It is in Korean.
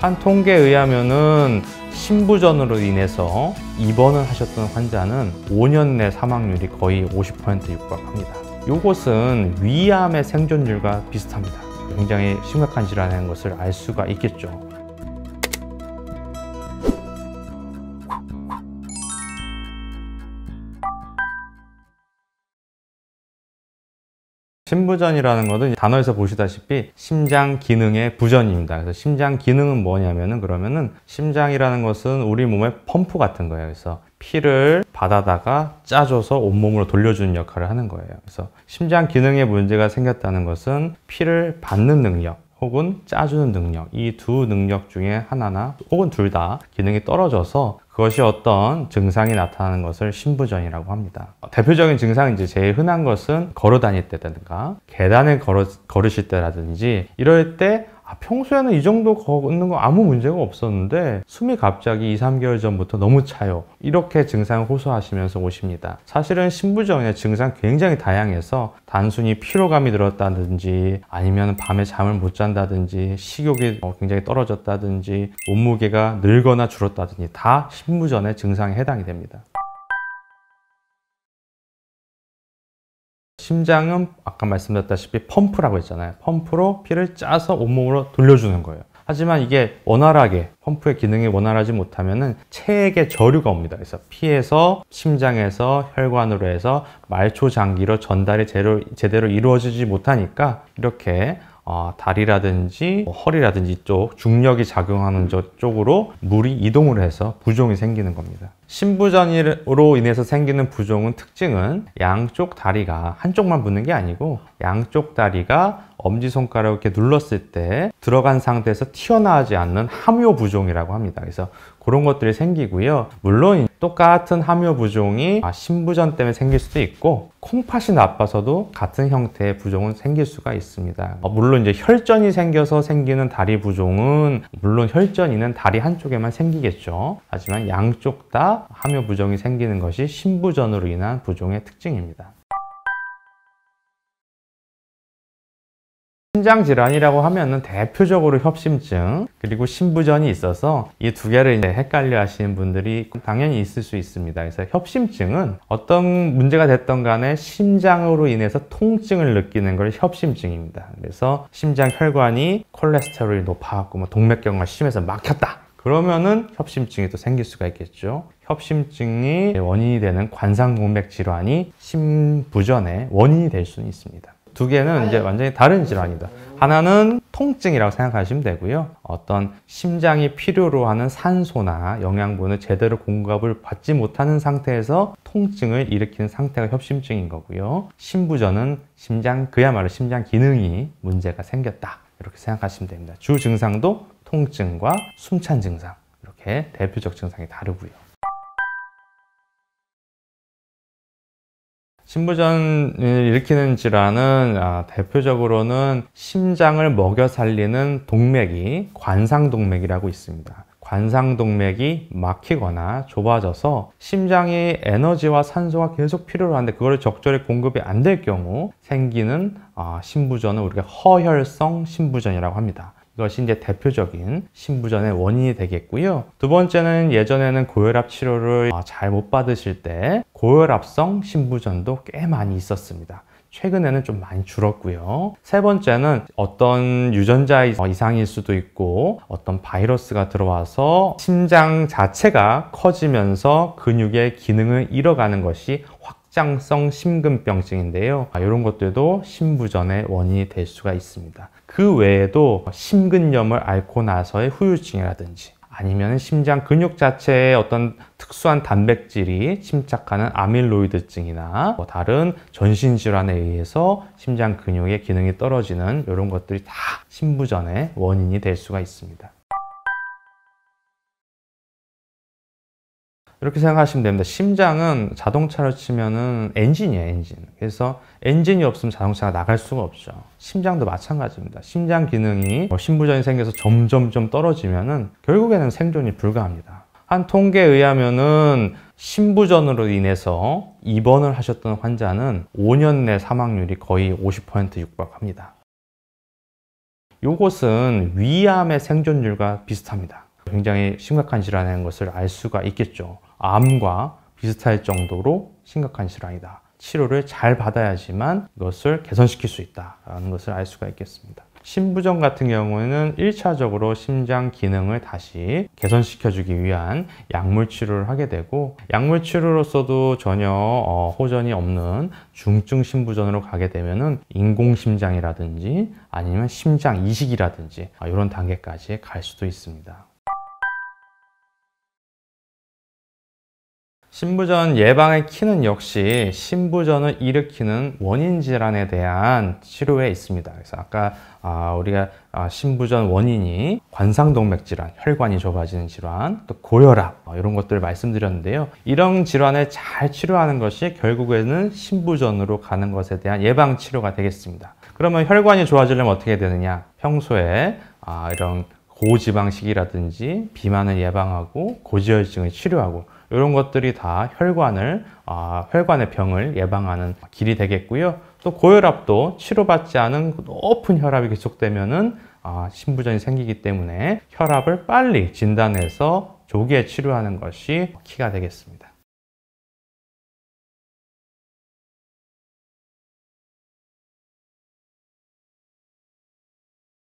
한 통계에 의하면은 신부전으로 인해서 입원을 하셨던 환자는 5년 내 사망률이 거의 50% 육박합니다. 이것은 위암의 생존율과 비슷합니다. 굉장히 심각한 질환인 것을 알 수가 있겠죠. 심부전이라는 것은 단어에서 보시다시피 심장 기능의 부전입니다. 그래서 심장 기능은 뭐냐면은 그러면은 심장이라는 것은 우리 몸의 펌프 같은 거예요. 그래서 피를 받아다가 짜줘서 온몸으로 돌려주는 역할을 하는 거예요. 그래서 심장 기능에 문제가 생겼다는 것은 피를 받는 능력, 혹은 짜주는 능력 이 두 능력 중에 하나나 혹은 둘 다 기능이 떨어져서 그것이 어떤 증상이 나타나는 것을 신부전이라고 합니다. 대표적인 증상 이제 제일 흔한 것은 걸어 다닐 때든가 계단을 걸어, 걸으실 때라든지 이럴 때 아, 평소에는 이 정도 걷는 거 아무 문제가 없었는데 숨이 갑자기 2, 3개월 전부터 너무 차요. 이렇게 증상을 호소하시면서 오십니다. 사실은 신부전의 증상 굉장히 다양해서 단순히 피로감이 늘었다든지 아니면 밤에 잠을 못 잔다든지 식욕이 어, 굉장히 떨어졌다든지 몸무게가 늘거나 줄었다든지 다 신부전의 증상에 해당이 됩니다. 심장은 아까 말씀드렸다시피 펌프라고 했잖아요. 펌프로 피를 짜서 온몸으로 돌려주는 거예요. 하지만 이게 원활하게 펌프의 기능이 원활하지 못하면은 체액의 저류가 옵니다. 그래서 피에서 심장에서 혈관으로 해서 말초 장기로 전달이 제대로, 제대로 이루어지지 못하니까 이렇게 어, 다리라든지 뭐 허리라든지 쪽 중력이 작용하는 쪽으로 물이 이동을 해서 부종이 생기는 겁니다. 신부전으로 인해서 생기는 부종은 특징은 양쪽 다리가 한쪽만 붙는 게 아니고 양쪽 다리가 엄지손가락 이렇게 눌렀을 때 들어간 상태에서 튀어나오지 않는 함요 부종이라고 합니다. 그래서 그런 것들이 생기고요. 물론 똑같은 함유 부종이 아, 신부전 때문에 생길 수도 있고 콩팥이 나빠서도 같은 형태의 부종은 생길 수가 있습니다. 어, 물론 이제 혈전이 생겨서 생기는 다리 부종은 물론 혈전이는 다리 한쪽에만 생기겠죠. 하지만 양쪽 다 함유 부종이 생기는 것이 신부전으로 인한 부종의 특징입니다. 신장 질환이라고 하면은 대표적으로 협심증 그리고 신부전이 있어서 이 두 개를 이제 헷갈려 하시는 분들이 당연히 있을 수 있습니다. 그래서 협심증은 어떤 문제가 됐던 간에 심장으로 인해서 통증을 느끼는 걸 협심증입니다. 그래서 심장 혈관이 콜레스테롤이 높아갖고 뭐 동맥경화 심해서 막혔다. 그러면은 협심증이 또 생길 수가 있겠죠. 협심증이 원인이 되는 관상동맥 질환이 심부전의 원인이 될 수는 있습니다. 두 개는 네. 이제 완전히 다른 질환이다. 하나는 통증이라고 생각하시면 되고요. 어떤 심장이 필요로 하는 산소나 영양분을 제대로 공급을 받지 못하는 상태에서 통증을 일으키는 상태가 협심증인 거고요. 심부전은 심장 그야말로 심장 기능이 문제가 생겼다. 이렇게 생각하시면 됩니다. 주 증상도 통증과 숨찬 증상 이렇게 대표적 증상이 다르고요. 심부전을 일으키는 질환은 아, 대표적으로는 심장을 먹여 살리는 동맥이 관상동맥이라고 있습니다. 관상동맥이 막히거나 좁아져서 심장이 에너지와 산소가 계속 필요로 하는데 그거를 적절히 공급이 안 될 경우 생기는 심부전을 아, 우리가 허혈성 심부전이라고 합니다. 이것이 이제 대표적인 신부전의 원인이 되겠고요. 두 번째는 예전에는 고혈압 치료를 아, 잘못 받으실 때 고혈압성 신부전도 꽤 많이 있었습니다. 최근에는 좀 많이 줄었고요. 세 번째는 어떤 유전자 어, 이상일 수도 있고 어떤 바이러스가 들어와서 심장 자체가 커지면서 근육의 기능을 잃어가는 것이 확장성 심근병증인데요. 이런 아, 것들도 신부전의 원인이 될 수가 있습니다. 그 외에도 심근염을 앓고 나서의 후유증이라든지 아니면 심장 근육 자체에 어떤 특수한 단백질이 침착하는 아밀로이드증이나 뭐 다른 전신 질환에 의해서 심장 근육의 기능이 떨어지는 이런 것들이 다 신부전의 원인이 될 수가 있습니다. 이렇게 생각하시면 됩니다. 심장은 자동차를 치면은 엔진이에요, 엔진. 그래서 엔진이 없으면 자동차가 나갈 수가 없죠. 심장도 마찬가지입니다. 심장 기능이 심부전이 뭐 생겨서 점점점 떨어지면은 결국에는 생존이 불가합니다. 한 통계에 의하면은 심부전으로 인해서 입원을 하셨던 환자는 5년 내 사망률이 거의 50% 육박합니다. 이것은 위암의 생존율과 비슷합니다. 굉장히 심각한 질환인 것을 알 수가 있겠죠. 암과 비슷할 정도로 심각한 질환이다. 치료를 잘 받아야지만 이것을 개선시킬 수 있다는 라 것을 알 수가 있겠습니다. 심부전 같은 경우에는 1차적으로 심장 기능을 다시 개선시켜주기 위한 약물 치료를 하게 되고 약물 치료로서도 전혀 어, 호전이 없는 중증 심부전으로 가게 되면은 인공심장이라든지 아니면 심장 이식이라든지 이런 아, 단계까지 갈 수도 있습니다. 신부전 예방의 키는 역시 신부전을 일으키는 원인 질환에 대한 치료에 있습니다. 그래서 아까 아, 우리가 아, 신부전 원인이 관상동맥 질환, 혈관이 좁아지는 질환, 또 고혈압 어, 이런 것들을 말씀드렸는데요. 이런 질환을 잘 치료하는 것이 결국에는 신부전으로 가는 것에 대한 예방 치료가 되겠습니다. 그러면 혈관이 좋아지려면 어떻게 되느냐? 평소에 아, 이런 고지방식이라든지 비만을 예방하고 고지혈증을 치료하고 이런 것들이 다 혈관을 아, 혈관의 병을 예방하는 길이 되겠고요. 또 고혈압도 치료받지 않은 높은 혈압이 계속되면은 아, 신부전이 생기기 때문에 혈압을 빨리 진단해서 조기에 치료하는 것이 키가 되겠습니다.